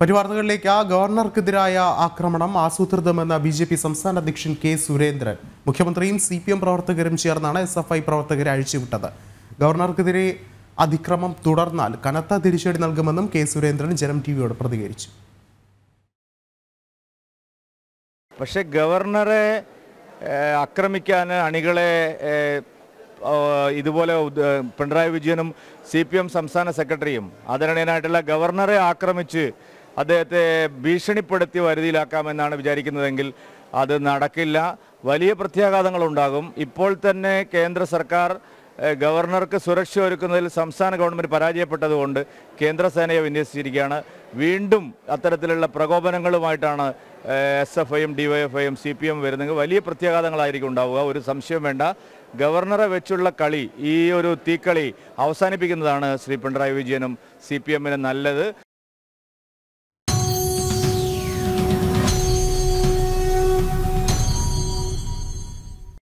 മറ്റു വാർത്തകളിലേക്ക് ഗവർണർക്കെതിരായ ആക്രമണം ആസൂത്രിതമെന്ന ബി ജെ പി സംസ്ഥാന അധ്യക്ഷൻ കെ സുരേന്ദ്രൻ മുഖ്യമന്ത്രിയും സി പി എം പ്രവർത്തകരും ചേർന്നാണ് എസ് എഫ് ഐ പ്രവർത്തകരെ അഴിച്ചുവിട്ടത് ഗവർണർക്കെതിരെ അതിക്രമം തുടർന്നാൽ കനത്ത തിരിച്ചടി നൽകുമെന്നും കെ സുരേന്ദ്രൻ ജനം ടി വിയോട് പ്രതികരിച്ചു പക്ഷേ ഗവർണറെ ആക്രമിക്കാൻ അണികളെ ഇതുപോലെ പിണറായി വിജയനും സി പി എം സംസ്ഥാന സെക്രട്ടറിയും ആദരണീയനായിട്ടുള്ള ഗവർണറെ ആക്രമിച്ച് അദ്ദേഹത്തെ ഭീഷണിപ്പെടുത്തി വരുതിയിലാക്കാമെന്നാണ് വിചാരിക്കുന്നതെങ്കിൽ അത് നടക്കില്ല വലിയ പ്രത്യാഘാതങ്ങളുണ്ടാകും ഇപ്പോൾ തന്നെ കേന്ദ്ര സർക്കാർ ഗവർണർക്ക് സുരക്ഷ ഒരുക്കുന്നതിൽ സംസ്ഥാന ഗവൺമെൻറ് പരാജയപ്പെട്ടതുകൊണ്ട് കേന്ദ്രസേനയെ വിന്യസിച്ചിരിക്കുകയാണ് വീണ്ടും അത്തരത്തിലുള്ള പ്രകോപനങ്ങളുമായിട്ടാണ് എസ് എഫ് ഐയും ഡി വൈ എഫ് ഐയും സി പി എം വരുന്നെങ്കിൽ വലിയ പ്രത്യാഘാതങ്ങളായിരിക്കും ഉണ്ടാവുക ഒരു സംശയം വേണ്ട ഗവർണറെ വെച്ചുള്ള കളി ഈ ഒരു തീക്കളി അവസാനിപ്പിക്കുന്നതാണ് ശ്രീ പിണറായി വിജയനും സി പി എമ്മിനും നല്ലത്